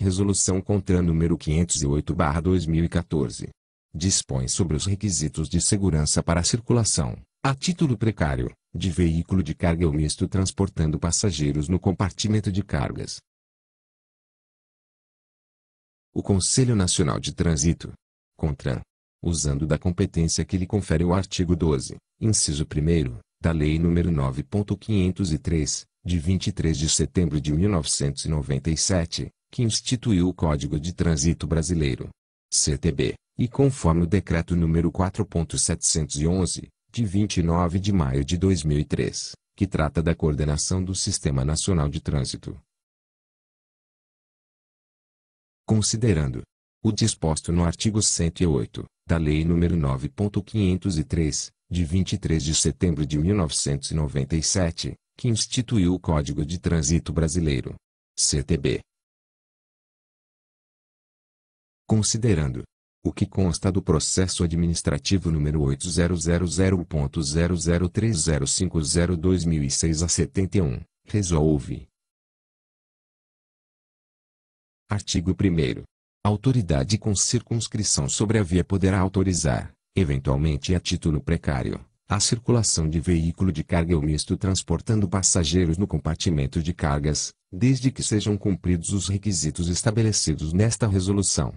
Resolução CONTRAN número 508/2014. Dispõe sobre os requisitos de segurança para a circulação, a título precário, de veículo de carga ou misto transportando passageiros no compartimento de cargas. O Conselho Nacional de Trânsito, CONTRAN, usando da competência que lhe confere o artigo 12, inciso 1 da Lei nº 9.503, de 23 de setembro de 1997, que instituiu o Código de Trânsito Brasileiro, CTB, e conforme o decreto número 4711, de 29 de maio de 2003, que trata da coordenação do Sistema Nacional de Trânsito. Considerando o disposto no artigo 108 da Lei nº 9.503, de 23 de setembro de 1997, que instituiu o Código de Trânsito Brasileiro, CTB, considerando o que consta do processo administrativo número 8000.0030502006 a 71, resolve. Artigo 1 Autoridade com circunscrição sobre a via poderá autorizar, eventualmente a título precário, a circulação de veículo de carga ou misto transportando passageiros no compartimento de cargas, desde que sejam cumpridos os requisitos estabelecidos nesta resolução.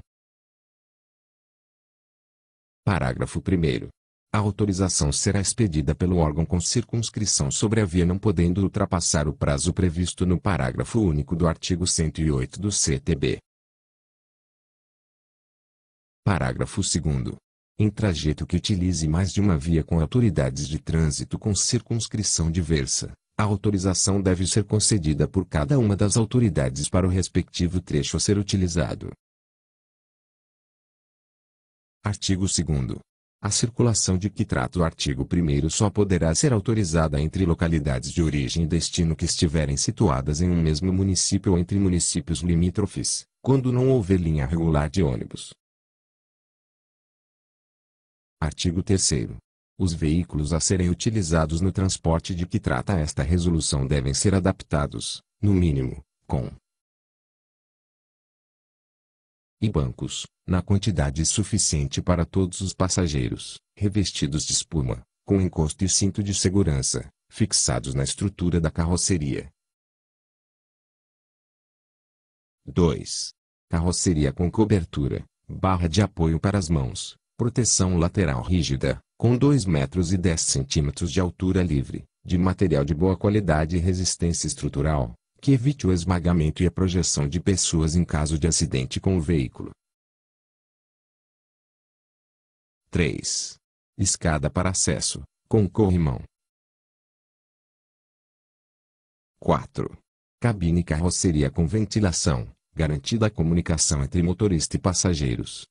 Parágrafo 1 A autorização será expedida pelo órgão com circunscrição sobre a via não podendo ultrapassar o prazo previsto no parágrafo único do artigo 108 do CTB. Parágrafo 2 em trajeto que utilize mais de uma via com autoridades de trânsito com circunscrição diversa. A autorização deve ser concedida por cada uma das autoridades para o respectivo trecho a ser utilizado. Artigo 2 a circulação de que trata o artigo 1 só poderá ser autorizada entre localidades de origem e destino que estiverem situadas em um mesmo município ou entre municípios limítrofes, quando não houver linha regular de ônibus. Artigo 3. Os veículos a serem utilizados no transporte de que trata esta resolução devem ser adaptados, no mínimo, com e bancos, na quantidade suficiente para todos os passageiros, revestidos de espuma, com encosto e cinto de segurança, fixados na estrutura da carroceria. 2. Carroceria com cobertura, barra de apoio para as mãos, proteção lateral rígida, com 2 metros e 10 centímetros de altura livre, de material de boa qualidade e resistência estrutural, que evite o esmagamento e a projeção de pessoas em caso de acidente com o veículo. 3. Escada para acesso, com corrimão. 4. Cabine e carroceria com ventilação, garantida a comunicação entre motorista e passageiros.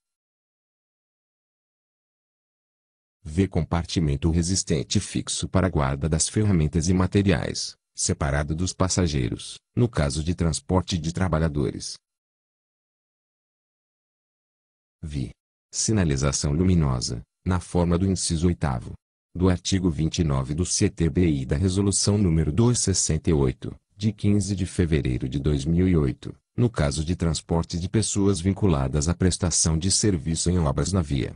V. Compartimento resistente fixo para guarda das ferramentas e materiais, separado dos passageiros, no caso de transporte de trabalhadores. VI sinalização luminosa, na forma do inciso 8 do artigo 29 do CTBI da Resolução número 268, de 15 de fevereiro de 2008, no caso de transporte de pessoas vinculadas à prestação de serviço em obras na via.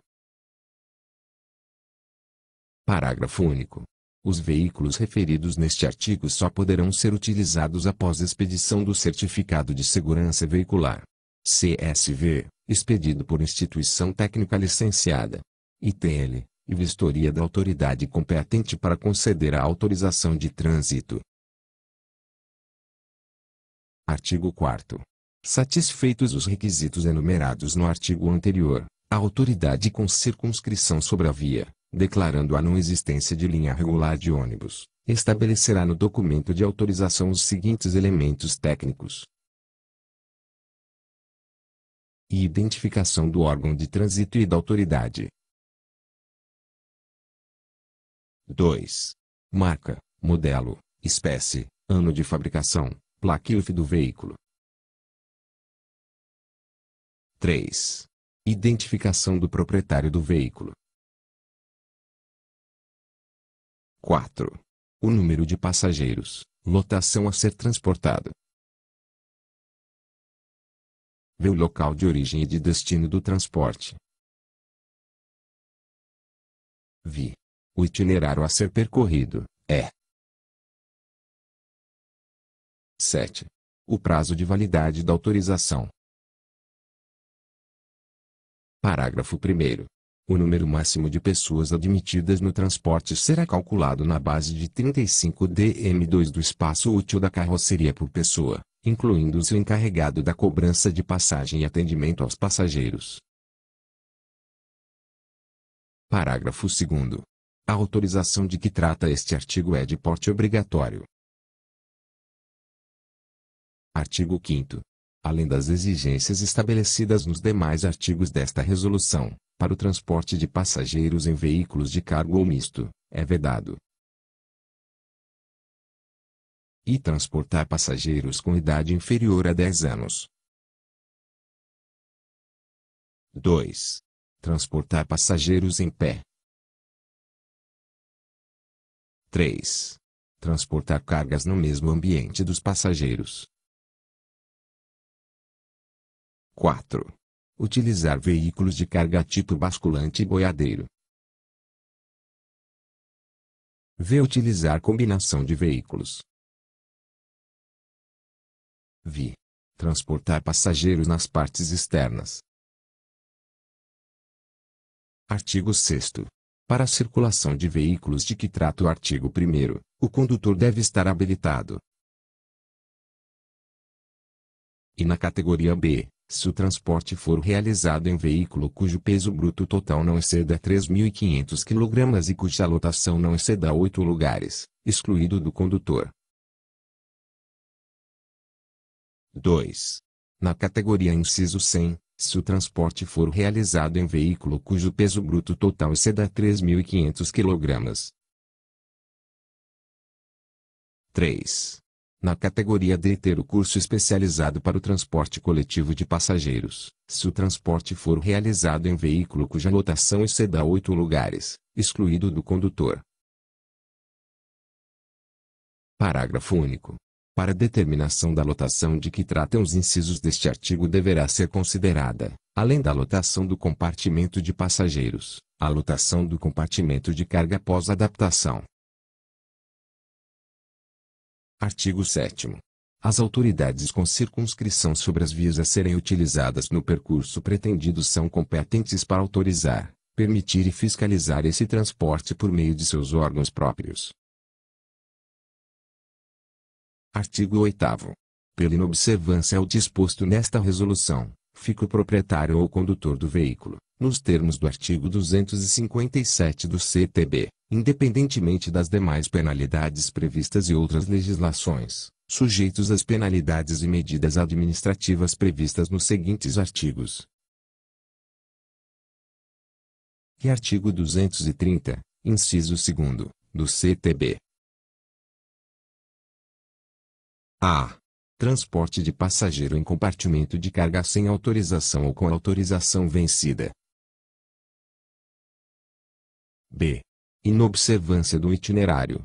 Parágrafo único. Os veículos referidos neste artigo só poderão ser utilizados após expedição do Certificado de Segurança Veicular CSV, expedido por instituição técnica licenciada, ITL, e vistoria da autoridade competente para conceder a autorização de trânsito. Artigo 4 Satisfeitos os requisitos enumerados no artigo anterior, a autoridade com circunscrição sobre a via, declarando a não existência de linha regular de ônibus, estabelecerá no documento de autorização os seguintes elementos técnicos, e identificação do órgão de trânsito e da autoridade. 2. Marca, modelo, espécie, ano de fabricação, placa e do veículo. 3. Identificação do proprietário do veículo. 4. O número de passageiros, lotação a ser transportado. Vê o local de origem e de destino do transporte. Vi. O itinerário a ser percorrido é 7. O prazo de validade da autorização. Parágrafo 1. O número máximo de pessoas admitidas no transporte será calculado na base de 35 dm2 do espaço útil da carroceria por pessoa incluindo-se o encarregado da cobrança de passagem e atendimento aos passageiros. Parágrafo 2. A autorização de que trata este artigo é de porte obrigatório. Artigo 5. Além das exigências estabelecidas nos demais artigos desta resolução, para o transporte de passageiros em veículos de cargo ou misto, é vedado, e transportar passageiros com idade inferior a 10 anos. 2. Transportar passageiros em pé. 3. Transportar cargas no mesmo ambiente dos passageiros. 4. Utilizar veículos de carga tipo basculante e boiadeiro. V. Utilizar combinação de veículos vi. Transportar passageiros nas partes externas. Artigo 6 Para a circulação de veículos de que trata o artigo 1 o condutor deve estar habilitado. E na categoria B, se o transporte for realizado em veículo cujo peso bruto total não exceda 3.500 kg e cuja lotação não exceda 8 lugares, excluído do condutor, 2. Na categoria inciso 100, se o transporte for realizado em veículo cujo peso bruto total exceda 3.500 kg. 3. Na categoria D ter o curso especializado para o transporte coletivo de passageiros, se o transporte for realizado em veículo cuja lotação exceda 8 lugares, excluído do condutor. Parágrafo único para determinação da lotação de que tratam os incisos deste artigo deverá ser considerada, além da lotação do compartimento de passageiros, a lotação do compartimento de carga após adaptação. Artigo 7 as autoridades com circunscrição sobre as vias a serem utilizadas no percurso pretendido são competentes para autorizar, permitir e fiscalizar esse transporte por meio de seus órgãos próprios. Artigo 8 Pela inobservância ao disposto nesta resolução, fica o proprietário ou condutor do veículo, nos termos do artigo 257 do CTB, independentemente das demais penalidades previstas e outras legislações, sujeitos às penalidades e medidas administrativas previstas nos seguintes artigos. E artigo 230, inciso 2, do CTB, A. Transporte de passageiro em compartimento de carga sem autorização ou com autorização vencida. B. Inobservância do itinerário.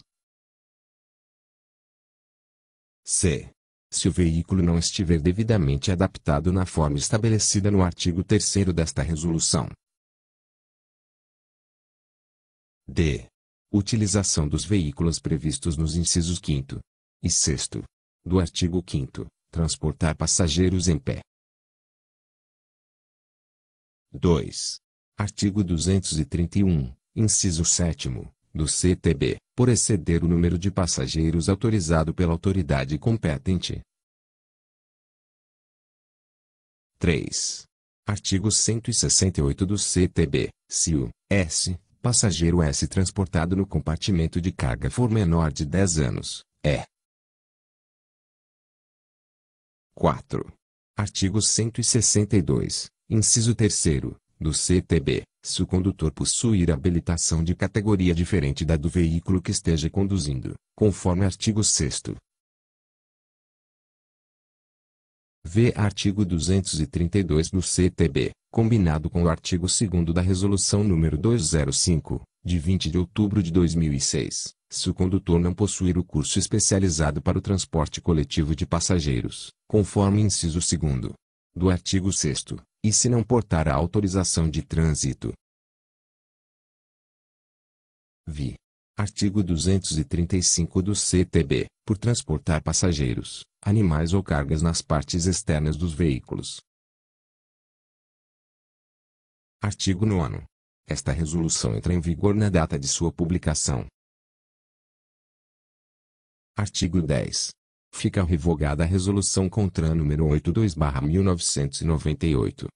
C. Se o veículo não estiver devidamente adaptado na forma estabelecida no artigo 3 desta resolução. D. Utilização dos veículos previstos nos incisos 5 e 6 do artigo 5 transportar passageiros em pé. 2. Artigo 231, inciso 7 do CTB, por exceder o número de passageiros autorizado pela autoridade competente. 3. Artigo 168 do CTB, se o S, passageiro S transportado no compartimento de carga for menor de 10 anos, é, 4. Artigo 162, inciso 3 do CTB, se o condutor possuir habilitação de categoria diferente da do veículo que esteja conduzindo, conforme artigo 6 V. artigo 232 do CTB, combinado com o artigo 2 da Resolução nº 205, de 20 de outubro de 2006 se o condutor não possuir o curso especializado para o transporte coletivo de passageiros, conforme inciso 2 do artigo 6 e se não portar a autorização de trânsito. Vi. Artigo 235 do CTB, por transportar passageiros, animais ou cargas nas partes externas dos veículos. Artigo 9. Esta resolução entra em vigor na data de sua publicação. Artigo 10. Fica revogada a resolução contra número 82/1998,